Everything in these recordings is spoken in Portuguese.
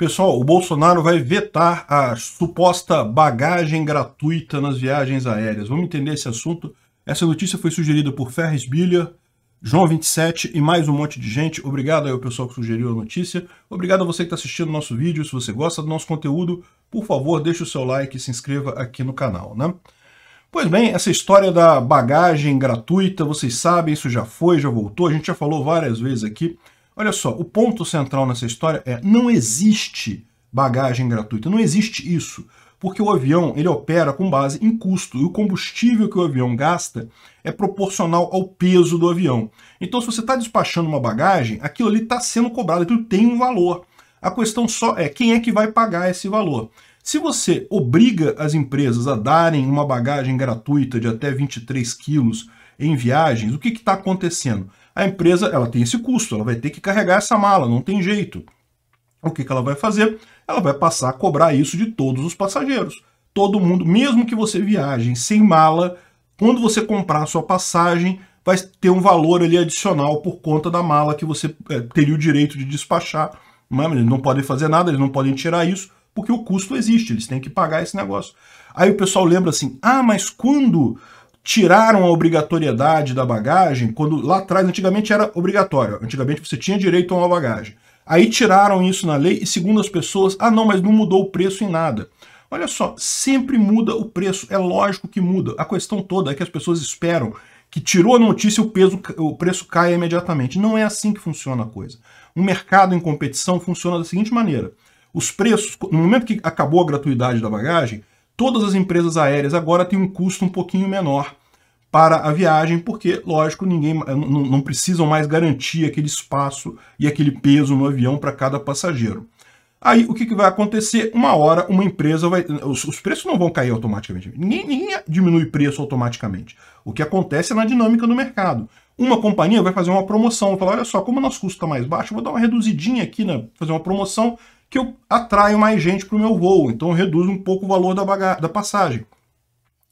Pessoal, o Bolsonaro vai vetar a suposta bagagem gratuita nas viagens aéreas. Vamos entender esse assunto. Essa notícia foi sugerida por Ferris Bilha, João 27 e mais um monte de gente. Obrigado aí ao pessoal que sugeriu a notícia. Obrigado a você que está assistindo o nosso vídeo. Se você gosta do nosso conteúdo, por favor, deixe o seu like e se inscreva aqui no canal, né? Pois bem, essa história da bagagem gratuita, vocês sabem, isso já foi, já voltou, a gente já falou várias vezes aqui. Olha só, o ponto central nessa história é não existe bagagem gratuita, não existe isso, porque o avião ele opera com base em custo e o combustível que o avião gasta é proporcional ao peso do avião. Então, se você está despachando uma bagagem, aquilo ali está sendo cobrado, aquilo tem um valor. A questão só é quem é que vai pagar esse valor. Se você obriga as empresas a darem uma bagagem gratuita de até 23 quilos em viagens, o que está acontecendo? a empresa ela tem esse custo, ela vai ter que carregar essa mala, não tem jeito. O que, que ela vai fazer? Ela vai passar a cobrar isso de todos os passageiros. Todo mundo, mesmo que você viaje sem mala, quando você comprar a sua passagem, vai ter um valor ali adicional por conta da mala que você é, teria o direito de despachar. É, mas eles não podem fazer nada, eles não podem tirar isso, porque o custo existe, eles têm que pagar esse negócio. Aí o pessoal lembra assim: ah, mas quando tiraram a obrigatoriedade da bagagem, quando lá atrás, antigamente era obrigatório, antigamente você tinha direito a uma bagagem. Aí tiraram isso na lei e, segundo as pessoas, ah não, mas não mudou o preço em nada. Olha só, sempre muda o preço, é lógico que muda. A questão toda é que as pessoas esperam que tirou a notícia o, peso, o preço caia imediatamente. Não é assim que funciona a coisa. Um mercado em competição funciona da seguinte maneira. Os preços, no momento que acabou a gratuidade da bagagem, todas as empresas aéreas agora têm um custo um pouquinho menor para a viagem, porque, lógico, ninguém não, não precisam mais garantir aquele espaço e aquele peso no avião para cada passageiro. Aí o que, que, vai acontecer? Uma hora uma empresa vai. Os, os preços não vão cair automaticamente. Ninguém, ninguém, diminui preço automaticamente. O que acontece é na dinâmica do mercado. Uma companhia vai fazer uma promoção, falar: olha só, como o nosso custo está mais baixo, vou dar uma reduzidinha aqui, né? fazer uma promoção que eu atraio mais gente para o meu voo, então eu reduzo um pouco o valor da, da passagem.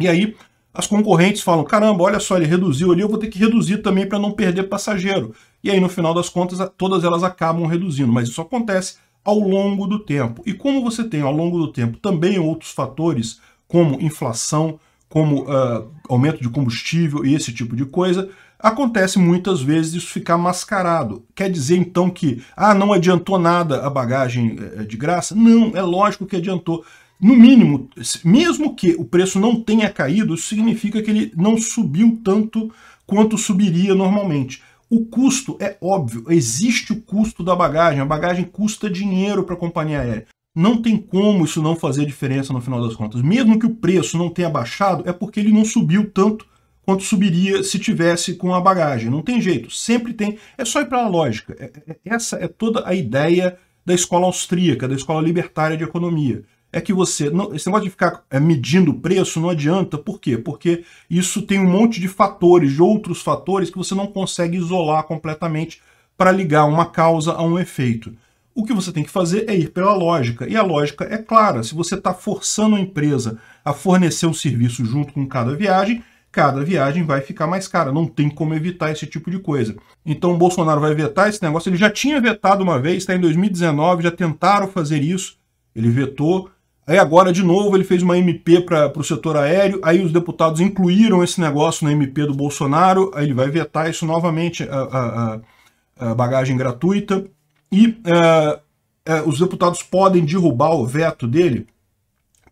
E aí as concorrentes falam, caramba, olha só, ele reduziu ali, eu vou ter que reduzir também para não perder passageiro. E aí no final das contas, todas elas acabam reduzindo, mas isso acontece ao longo do tempo. E como você tem ao longo do tempo também outros fatores, como inflação, como uh, aumento de combustível e esse tipo de coisa, acontece muitas vezes isso ficar mascarado. Quer dizer então que, ah, não adiantou nada a bagagem eh, eh, de graça? Não, é lógico que adiantou. No mínimo, mesmo que o preço não tenha caído, isso significa que ele não subiu tanto quanto subiria normalmente. O custo é óbvio, existe o custo da bagagem, a bagagem custa dinheiro para a companhia aérea não tem como isso não fazer diferença no final das contas. Mesmo que o preço não tenha baixado, é porque ele não subiu tanto quanto subiria se tivesse com a bagagem. Não tem jeito, sempre tem. É só ir para a lógica. É, é, é, essa é toda a ideia da escola austríaca, da escola libertária de economia. É que você, não, esse negócio de ficar medindo o preço não adianta, por quê? Porque isso tem um monte de fatores, de outros fatores que você não consegue isolar completamente para ligar uma causa a um efeito o que você tem que fazer é ir pela lógica. E a lógica é clara: se você está forçando a empresa a fornecer o serviço junto com cada viagem, cada viagem vai ficar mais cara. Não tem como evitar esse tipo de coisa. Então o Bolsonaro vai vetar esse negócio. Ele já tinha vetado uma vez, está em 2019, já tentaram fazer isso. Ele vetou. Aí agora, de novo, ele fez uma MP para o setor aéreo, aí os deputados incluíram esse negócio na MP do Bolsonaro, aí ele vai vetar isso novamente, a, a, a bagagem gratuita e é, é, os deputados podem derrubar o veto dele,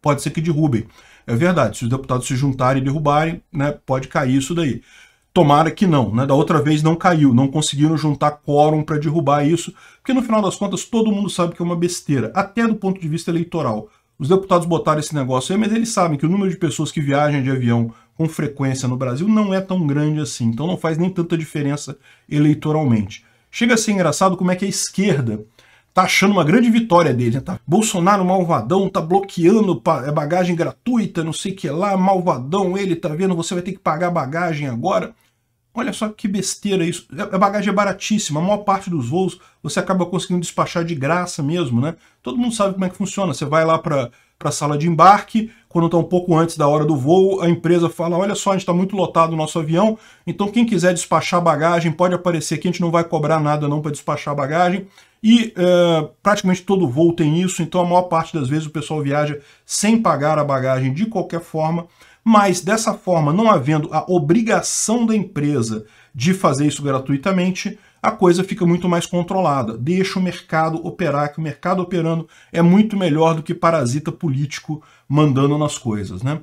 pode ser que derrubem. É verdade, se os deputados se juntarem e derrubarem, né, pode cair isso daí. Tomara que não, né? Da outra vez não caiu, não conseguiram juntar quórum para derrubar isso, porque no final das contas todo mundo sabe que é uma besteira, até do ponto de vista eleitoral. Os deputados botaram esse negócio aí, mas eles sabem que o número de pessoas que viajam de avião com frequência no Brasil não é tão grande assim, então não faz nem tanta diferença eleitoralmente. Chega a ser engraçado como é que a esquerda tá achando uma grande vitória dele. Né? Tá, Bolsonaro malvadão, tá bloqueando é, bagagem gratuita, não sei o que lá, malvadão ele, tá vendo? Você vai ter que pagar bagagem agora. Olha só que besteira isso. É, a bagagem é baratíssima. A maior parte dos voos você acaba conseguindo despachar de graça mesmo, né? Todo mundo sabe como é que funciona. Você vai lá para a sala de embarque, quando está um pouco antes da hora do voo, a empresa fala: olha só, a gente está muito lotado o nosso avião, então quem quiser despachar bagagem pode aparecer aqui, a gente não vai cobrar nada não para despachar bagagem. E uh, praticamente todo voo tem isso, então a maior parte das vezes o pessoal viaja sem pagar a bagagem de qualquer forma. Mas dessa forma, não havendo a obrigação da empresa de fazer isso gratuitamente, a coisa fica muito mais controlada. Deixa o mercado operar, que o mercado operando é muito melhor do que parasita político mandando nas coisas, né?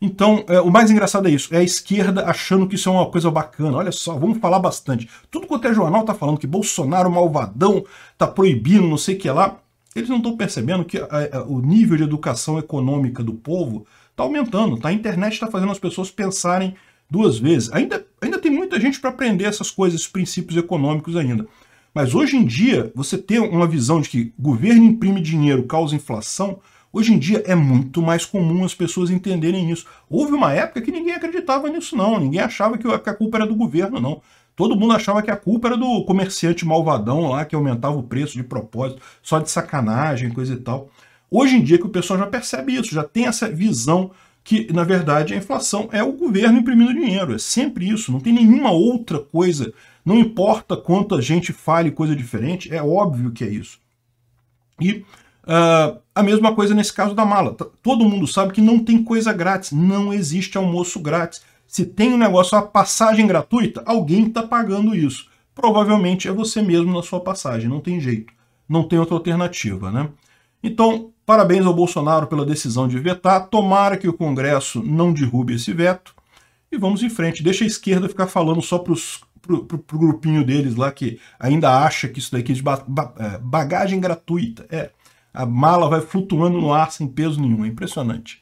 Então, é, o mais engraçado é isso, é a esquerda achando que isso é uma coisa bacana. Olha só, vamos falar bastante. Tudo quanto é jornal tá falando que Bolsonaro malvadão tá proibindo, não sei o que lá. Eles não estão percebendo que a, é, a, é, o nível de educação econômica do povo está aumentando. Tá? A internet está fazendo as pessoas pensarem duas vezes. Ainda, ainda tem muita gente para aprender essas coisas, esses princípios econômicos ainda. Mas hoje em dia, você ter uma visão de que governo imprime dinheiro, causa inflação, hoje em dia é muito mais comum as pessoas entenderem isso. Houve uma época que ninguém acreditava nisso não, ninguém achava que a culpa era do governo não. Todo mundo achava que a culpa era do comerciante malvadão lá que aumentava o preço de propósito, só de sacanagem, coisa e tal. Hoje em dia que o pessoal já percebe isso, já tem essa visão que, na verdade, a inflação é o governo imprimindo dinheiro. É sempre isso, não tem nenhuma outra coisa. Não importa quanto a gente fale coisa diferente, é óbvio que é isso. E uh, a mesma coisa nesse caso da mala. Todo mundo sabe que não tem coisa grátis, não existe almoço grátis. Se tem um negócio, uma passagem gratuita, alguém está pagando isso. Provavelmente é você mesmo na sua passagem, não tem jeito. Não tem outra alternativa, né? Então, Parabéns ao Bolsonaro pela decisão de vetar. Tomara que o Congresso não derrube esse veto. E vamos em frente. Deixa a esquerda ficar falando só para o pro, pro grupinho deles lá que ainda acha que isso daqui é de ba é, bagagem gratuita. É, a mala vai flutuando no ar sem peso nenhum. É impressionante.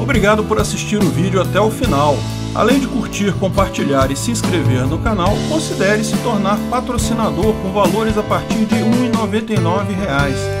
Obrigado por assistir o vídeo até o final. Além de curtir, compartilhar e se inscrever no canal, considere se tornar patrocinador com valores a partir de R$ 1,99